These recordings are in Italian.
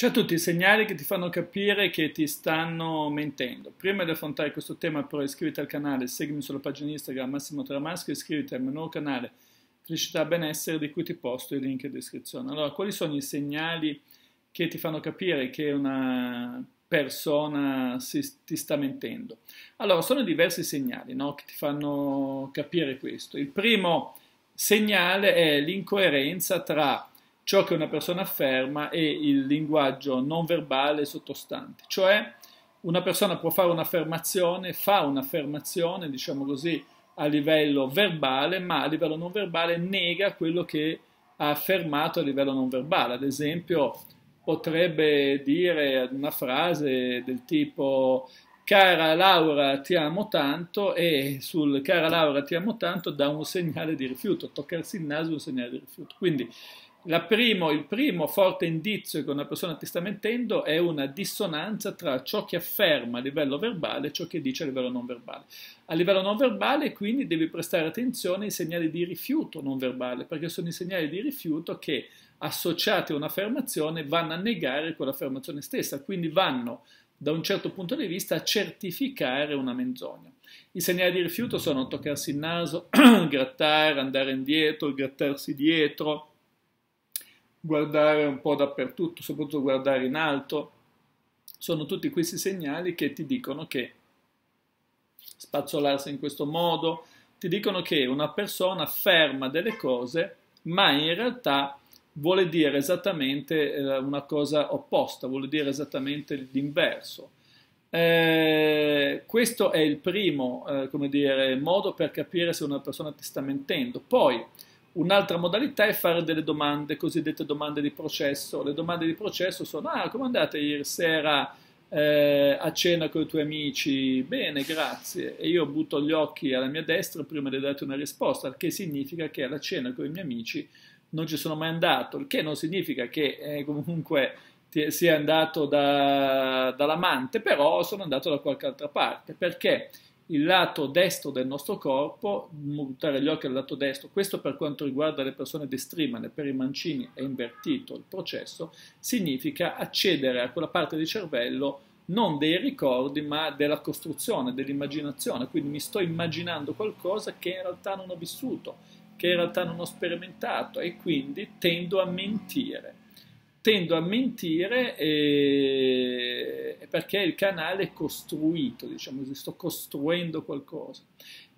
C'è tutti i segnali che ti fanno capire che ti stanno mentendo. Prima di affrontare questo tema però iscriviti al canale, seguimi sulla pagina Instagram Massimo Tramasco, iscriviti al mio nuovo canale Felicità Benessere di cui ti posto i link in descrizione. Allora, quali sono i segnali che ti fanno capire che una persona si, ti sta mentendo? Allora, sono diversi segnali no, che ti fanno capire questo. Il primo segnale è l'incoerenza tra ciò che una persona afferma e il linguaggio non verbale sottostante, cioè una persona può fare un'affermazione, fa un'affermazione, diciamo così, a livello verbale, ma a livello non verbale nega quello che ha affermato a livello non verbale. Ad esempio, potrebbe dire una frase del tipo cara Laura ti amo tanto e sul cara Laura ti amo tanto dà un segnale di rifiuto, toccarsi il naso è un segnale di rifiuto. Quindi primo, il primo forte indizio che una persona ti sta mettendo è una dissonanza tra ciò che afferma a livello verbale e ciò che dice a livello non verbale. A livello non verbale quindi devi prestare attenzione ai segnali di rifiuto non verbale, perché sono i segnali di rifiuto che associati a un'affermazione vanno a negare quell'affermazione stessa, quindi vanno da un certo punto di vista, certificare una menzogna. I segnali di rifiuto sono toccarsi il naso, grattare, andare indietro, grattarsi dietro, guardare un po' dappertutto, soprattutto guardare in alto. Sono tutti questi segnali che ti dicono che spazzolarsi in questo modo, ti dicono che una persona afferma delle cose, ma in realtà vuole dire esattamente eh, una cosa opposta, vuole dire esattamente l'inverso. Eh, questo è il primo eh, dire, modo per capire se una persona ti sta mentendo. Poi, un'altra modalità è fare delle domande, cosiddette domande di processo. Le domande di processo sono, ah, come andate ieri sera eh, a cena con i tuoi amici? Bene, grazie. E io butto gli occhi alla mia destra prima di darti una risposta, che significa che alla cena con i miei amici non ci sono mai andato, il che non significa che eh, comunque sia andato da, dall'amante, però sono andato da qualche altra parte, perché il lato destro del nostro corpo, mutare gli occhi al lato destro, questo per quanto riguarda le persone destrimane, per i mancini è invertito il processo, significa accedere a quella parte del cervello non dei ricordi ma della costruzione, dell'immaginazione, quindi mi sto immaginando qualcosa che in realtà non ho vissuto che in realtà non ho sperimentato e quindi tendo a mentire. Tendo a mentire e... Eh, perché il canale è costruito, diciamo, sto costruendo qualcosa.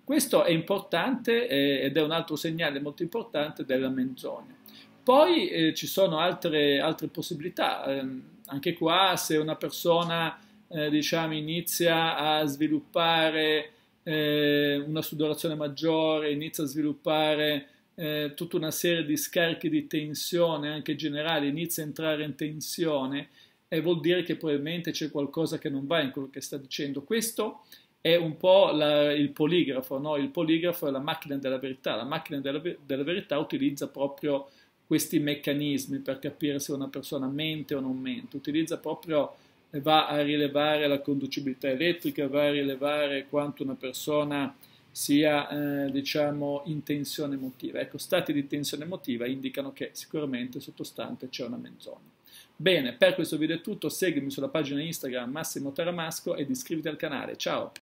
Questo è importante eh, ed è un altro segnale molto importante della menzogna. Poi eh, ci sono altre, altre possibilità, eh, anche qua se una persona eh, diciamo, inizia a sviluppare eh, una sudorazione maggiore, inizia a sviluppare eh, tutta una serie di scarichi di tensione anche generali, inizia a entrare in tensione e vuol dire che probabilmente c'è qualcosa che non va in quello che sta dicendo. Questo è un po' la, il poligrafo, no? il poligrafo è la macchina della verità, la macchina della, della verità utilizza proprio questi meccanismi per capire se una persona mente o non mente, utilizza proprio va a rilevare la conducibilità elettrica, va a rilevare quanto una persona sia eh, diciamo in tensione emotiva. Ecco, stati di tensione emotiva indicano che sicuramente sottostante c'è una menzogna. Bene, per questo video è tutto, seguimi sulla pagina Instagram Massimo Taramasco ed iscriviti al canale. Ciao!